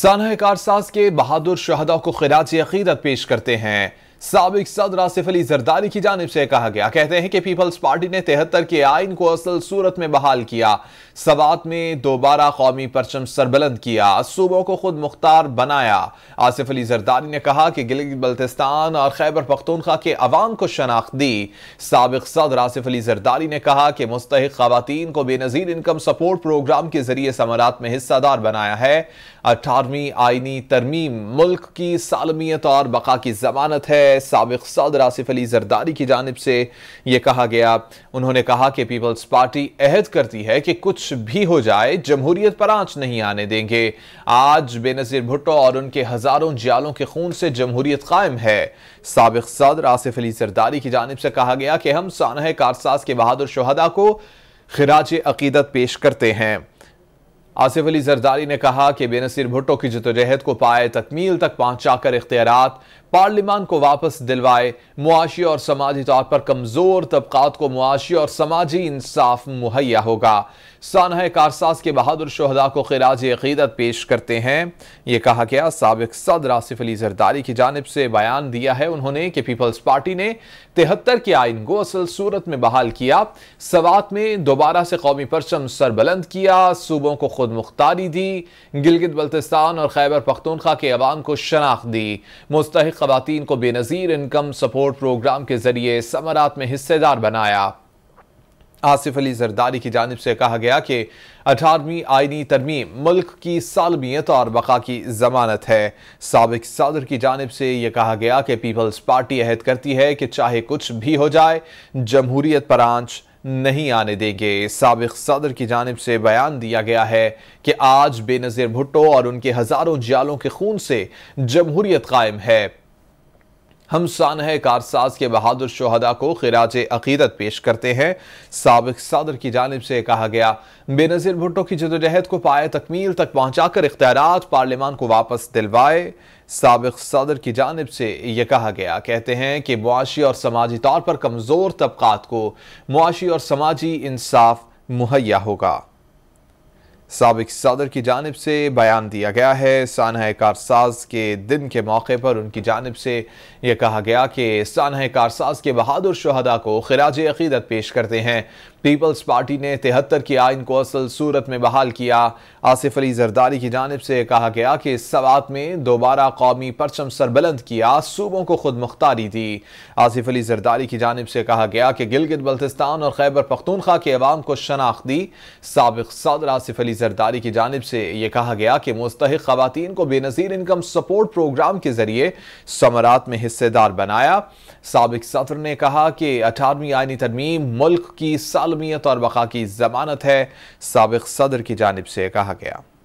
सानह कारसाज के बहादुर शहदा को खराज अकीदत पेश करते हैं सबक सदर आसिफ अली जरदारी की जानब से कहा गया कहते हैं कि पीपल्स पार्टी ने तिहत्तर के आइन को असल सूरत में बहाल किया सवात में दोबारा कौमी परचम सरबलंद किया सूबों को खुद मुख्तार बनाया आसिफ अली जरदारी ने कहा कि गिल बल्तिस्तान और खैबर पख्तूनखा के अवाम को शनाख्त दी सबक सदर आसिफ अली जरदारी ने कहा कि मुस्तक खातन को बेनजीर इनकम सपोर्ट प्रोग्राम के जरिए समारात में हिस्सादार बनाया है अठारहवीं आइनी तरमीम मुल्क की सालमियत और बका की जमानत है सबक सदर आसिफ अली जरदारी की जानब से यह कहा गया उन्होंने कहा कि पीपल्स पार्टी अहद करती है कि कुछ भी हो जाए जमहूरियत पर आँच नहीं आने देंगे आज बेनज़ीर भुट्टो और उनके हज़ारों जियालों के खून से जमहूरियत कायम है सबक सदर आसिफ अली जरदारी की जानब से कहा गया कि हम सानह कारसाज के बहादुर शहदा को खराज अकीदत पेश करते हैं आसिफ अली जरदारी ने कहा कि बेनसीर भुट्टो की जदोजहद को पाए तकमील तक पहुंचाकर इख्तियार पार्लियमान को वापस दिलवाए मुआशी और समाजी तौर पर कमज़ोर तबकात को मुआशी और समाजी इंसाफ मुहैया होगा सानह कारसाज के बहादुर शहदा को खराज अकीदत पेश करते हैं यह कहा गया सबक सदर आसिफ अली जरदारी की जानब से बयान दिया है उन्होंने कि पीपल्स पार्टी ने तिहत्तर के आइन को असल सूरत में बहाल किया सवात में दोबारा से कौमी परचम सरबलंद किया सूबों को खुद मुख्तारी दी गिलगित बल्तिस्तान और खैबर पख्तूनख्वा के अवाम को शनाख्त दी मुस्तक खवतान को बेनज़ीर इनकम सपोर्ट प्रोग्राम के जरिए समरात में हिस्सेदार बनाया आसिफ अली जरदारी की जानब से कहा गया कि अठारहवीं आइनी तरमीम मुल्क की सालमियत और बका की जमानत है सबक सदर की जानब से यह कहा गया कि पीपल्स पार्टी अहद करती है कि चाहे कुछ भी हो जाए जमहूरीत पर आंच नहीं आने देंगे सबक सदर की जानब से बयान दिया गया है कि आज बेनज़ीर भुट्टो और उनके हज़ारों जालों के खून से जमहूरियत कायम है हम सानह कारसाज के बहादुर शहदा को खराज अकीदत पेश करते हैं सबक सदर की जानब से कहा गया बेनज़ीर भुट्टो की जदोजहद को पाए तकमील तक पहुंचाकर इख्तियार पार्लियमान को वापस दिलवाए सबक सदर की जानब से यह कहा गया कहते हैं कि मुआशी और समाजी तौर पर कमज़ोर तबक़ात को मुआशी और समाजी इंसाफ मुहैया होगा सबक सदर की जानब से बयान दिया गया है सानह कारसाज के दिन के मौके पर उनकी जानब से यह कहा गया कि सानह कारसाज के बहादुर शहदा को खराज अकीदत पेश करते हैं पीपल्स पार्टी ने तिहत्तर की आइन को असल सूरत में बहाल किया आसिफ अली जरदारी की जानब से कहा गया कि इस सवात में दोबारा कौमी परचम सरबलंद किया सूबों को खुद मुख्तारी दी आसिफ अली जरदारी की जानब से कहा गया कि गिलगित बल्तिस्तान और खैबर पख्तूनख्वा के अवाम को शनाख्त दी सबक सदर आसिफ अली जरदारी की जानब से यह कहा गया कि मुस्तक खातन को बेनज़ीर इनकम सपोर्ट प्रोग्राम के जरिए समरात में हिस्सेदार बनाया सबक सत्र ने कहा कि अठारहवीं आयनी तरमीम मुल्क की सालमियत और बका की जमानत है सबक सदर की जानब से कहा गया